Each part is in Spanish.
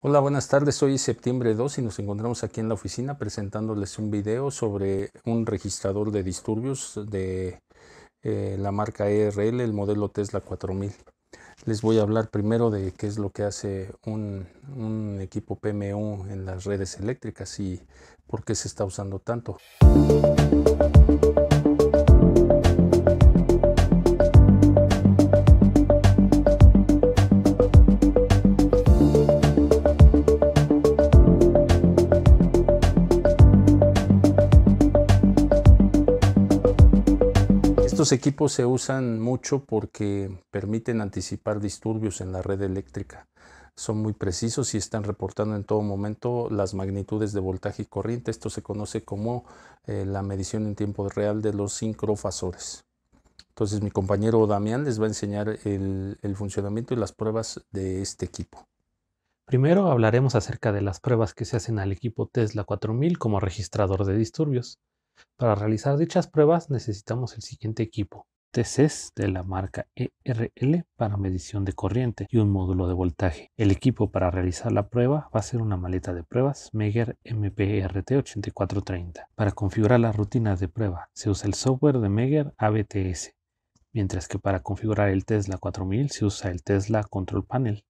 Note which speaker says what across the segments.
Speaker 1: Hola, buenas tardes. Hoy es septiembre 2 y nos encontramos aquí en la oficina presentándoles un video sobre un registrador de disturbios de eh, la marca ERL, el modelo Tesla 4000. Les voy a hablar primero de qué es lo que hace un, un equipo PMU en las redes eléctricas y por qué se está usando tanto. Estos equipos se usan mucho porque permiten anticipar disturbios en la red eléctrica. Son muy precisos y están reportando en todo momento las magnitudes de voltaje y corriente. Esto se conoce como eh, la medición en tiempo real de los sincrofasores. Entonces mi compañero Damián les va a enseñar el funcionamiento y las pruebas de este equipo.
Speaker 2: Primero hablaremos acerca de las pruebas que se hacen al equipo Tesla 4000 como registrador de disturbios. Para realizar dichas pruebas necesitamos el siguiente equipo. TCs de la marca ERL para medición de corriente y un módulo de voltaje. El equipo para realizar la prueba va a ser una maleta de pruebas Meger MPRT 8430. Para configurar las rutinas de prueba se usa el software de Megger ABTS, mientras que para configurar el Tesla 4000 se usa el Tesla Control Panel.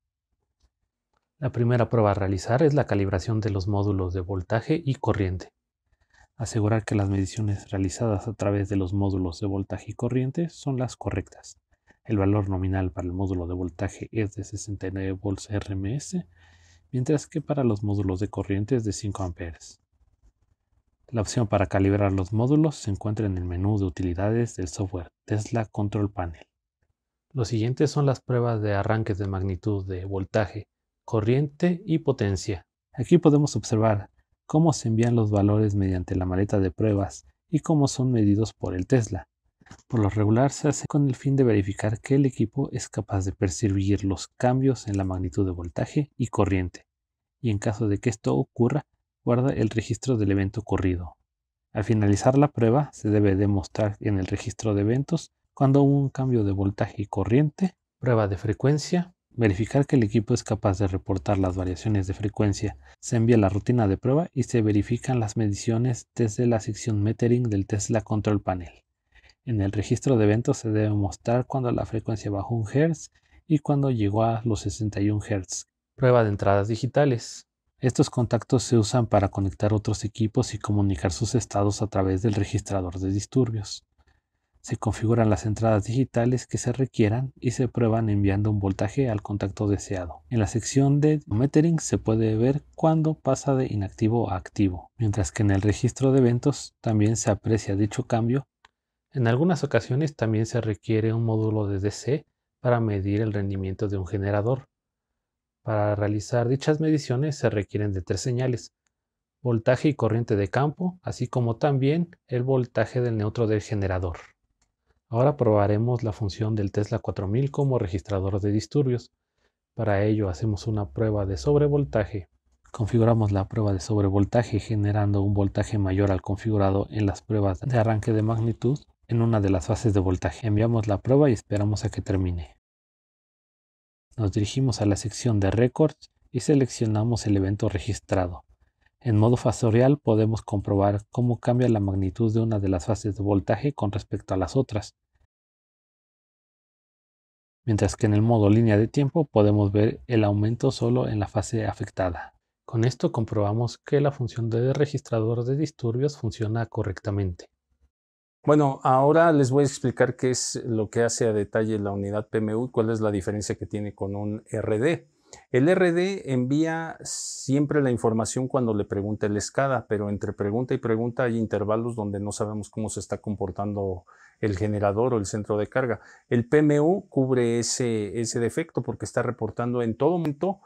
Speaker 2: La primera prueba a realizar es la calibración de los módulos de voltaje y corriente asegurar que las mediciones realizadas a través de los módulos de voltaje y corriente son las correctas. El valor nominal para el módulo de voltaje es de 69 volts RMS, mientras que para los módulos de corriente es de 5 amperes. La opción para calibrar los módulos se encuentra en el menú de utilidades del software Tesla Control Panel. Los siguientes son las pruebas de arranques de magnitud de voltaje, corriente y potencia. Aquí podemos observar cómo se envían los valores mediante la maleta de pruebas y cómo son medidos por el Tesla. Por lo regular se hace con el fin de verificar que el equipo es capaz de percibir los cambios en la magnitud de voltaje y corriente, y en caso de que esto ocurra, guarda el registro del evento ocurrido. Al finalizar la prueba, se debe demostrar en el registro de eventos cuando hubo un cambio de voltaje y corriente, prueba de frecuencia, Verificar que el equipo es capaz de reportar las variaciones de frecuencia, se envía la rutina de prueba y se verifican las mediciones desde la sección Metering del Tesla Control Panel. En el registro de eventos se debe mostrar cuando la frecuencia bajó un Hz y cuando llegó a los 61 Hz. Prueba de entradas digitales. Estos contactos se usan para conectar otros equipos y comunicar sus estados a través del registrador de disturbios. Se configuran las entradas digitales que se requieran y se prueban enviando un voltaje al contacto deseado. En la sección de metering se puede ver cuándo pasa de inactivo a activo, mientras que en el registro de eventos también se aprecia dicho cambio. En algunas ocasiones también se requiere un módulo de DC para medir el rendimiento de un generador. Para realizar dichas mediciones se requieren de tres señales, voltaje y corriente de campo, así como también el voltaje del neutro del generador. Ahora probaremos la función del Tesla 4000 como registrador de disturbios. Para ello hacemos una prueba de sobrevoltaje. Configuramos la prueba de sobrevoltaje generando un voltaje mayor al configurado en las pruebas de arranque de magnitud en una de las fases de voltaje. Enviamos la prueba y esperamos a que termine. Nos dirigimos a la sección de Records y seleccionamos el evento registrado. En modo fasorial podemos comprobar cómo cambia la magnitud de una de las fases de voltaje con respecto a las otras, mientras que en el modo línea de tiempo podemos ver el aumento solo en la fase afectada. Con esto comprobamos que la función de registrador de disturbios funciona correctamente.
Speaker 1: Bueno, ahora les voy a explicar qué es lo que hace a detalle la unidad PMU y cuál es la diferencia que tiene con un RD. El RD envía siempre la información cuando le pregunta el escada, pero entre pregunta y pregunta hay intervalos donde no sabemos cómo se está comportando el generador o el centro de carga. El PMU cubre ese, ese defecto porque está reportando en todo momento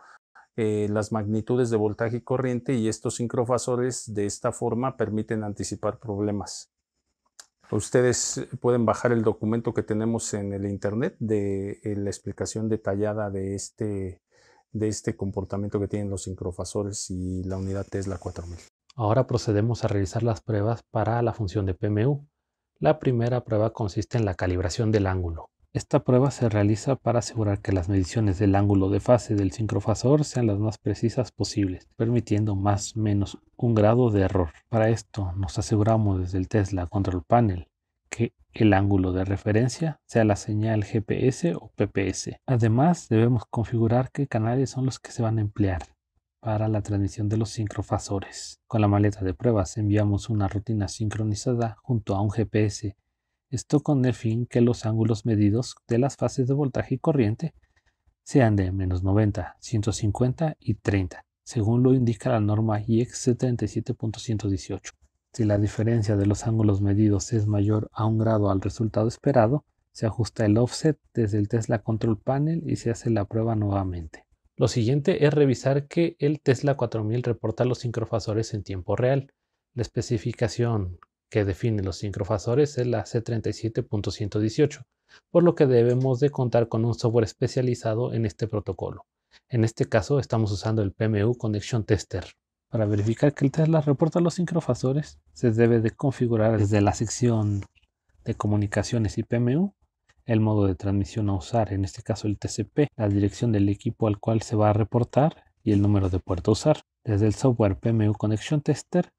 Speaker 1: eh, las magnitudes de voltaje y corriente y estos sincrofasores de esta forma permiten anticipar problemas. Ustedes pueden bajar el documento que tenemos en el internet de eh, la explicación detallada de este de este comportamiento que tienen los sincrofasores y la unidad Tesla 4000.
Speaker 2: Ahora procedemos a realizar las pruebas para la función de PMU. La primera prueba consiste en la calibración del ángulo. Esta prueba se realiza para asegurar que las mediciones del ángulo de fase del sincrofasor sean las más precisas posibles, permitiendo más o menos un grado de error. Para esto nos aseguramos desde el Tesla Control Panel que el ángulo de referencia sea la señal GPS o PPS. Además, debemos configurar qué canales son los que se van a emplear para la transmisión de los sincrofasores. Con la maleta de pruebas enviamos una rutina sincronizada junto a un GPS, esto con el fin que los ángulos medidos de las fases de voltaje y corriente sean de menos 90, 150 y 30, según lo indica la norma IEC 77.118. Si la diferencia de los ángulos medidos es mayor a un grado al resultado esperado, se ajusta el offset desde el Tesla Control Panel y se hace la prueba nuevamente. Lo siguiente es revisar que el Tesla 4000 reporta los sincrofasores en tiempo real. La especificación que define los sincrofasores es la C37.118, por lo que debemos de contar con un software especializado en este protocolo. En este caso estamos usando el PMU Connection Tester. Para verificar que el Tesla reporta los sincrofasores, se debe de configurar desde la sección de comunicaciones y PMU el modo de transmisión a usar, en este caso el TCP, la dirección del equipo al cual se va a reportar y el número de puerto a usar. Desde el software PMU Connection Tester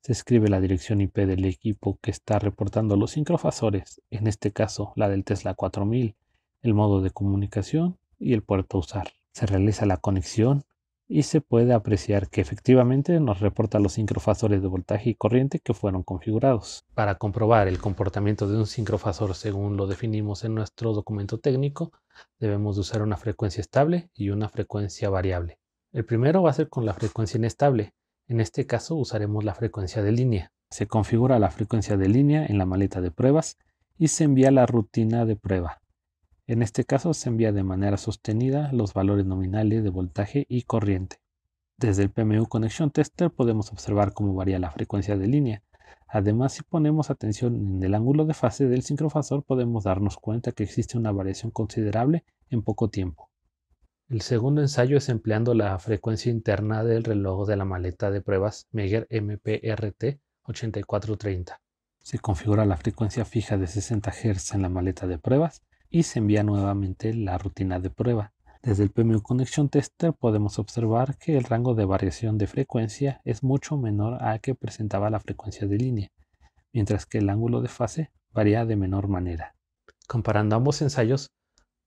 Speaker 2: se escribe la dirección IP del equipo que está reportando los sincrofasores, en este caso la del Tesla 4000, el modo de comunicación y el puerto a usar. Se realiza la conexión y se puede apreciar que efectivamente nos reporta los sincrofasores de voltaje y corriente que fueron configurados. Para comprobar el comportamiento de un sincrofasor según lo definimos en nuestro documento técnico, debemos de usar una frecuencia estable y una frecuencia variable. El primero va a ser con la frecuencia inestable. En este caso usaremos la frecuencia de línea. Se configura la frecuencia de línea en la maleta de pruebas y se envía la rutina de prueba. En este caso se envía de manera sostenida los valores nominales de voltaje y corriente. Desde el PMU Connection Tester podemos observar cómo varía la frecuencia de línea. Además, si ponemos atención en el ángulo de fase del sincrofasor, podemos darnos cuenta que existe una variación considerable en poco tiempo. El segundo ensayo es empleando la frecuencia interna del reloj de la maleta de pruebas Meger MPRT 8430. Se configura la frecuencia fija de 60 Hz en la maleta de pruebas y se envía nuevamente la rutina de prueba. Desde el PMU Connection Tester podemos observar que el rango de variación de frecuencia es mucho menor al que presentaba la frecuencia de línea, mientras que el ángulo de fase varía de menor manera. Comparando ambos ensayos,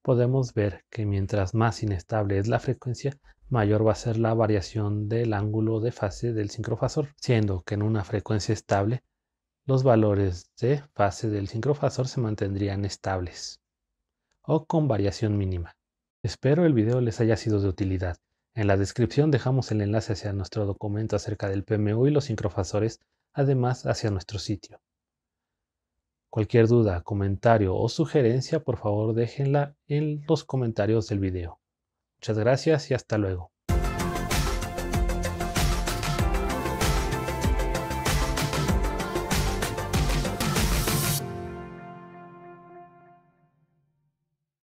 Speaker 2: podemos ver que mientras más inestable es la frecuencia, mayor va a ser la variación del ángulo de fase del sincrofasor, siendo que en una frecuencia estable, los valores de fase del sincrofasor se mantendrían estables o con variación mínima. Espero el video les haya sido de utilidad. En la descripción dejamos el enlace hacia nuestro documento acerca del PMU y los sincrofasores, además hacia nuestro sitio. Cualquier duda, comentario o sugerencia, por favor déjenla en los comentarios del video. Muchas gracias y hasta luego.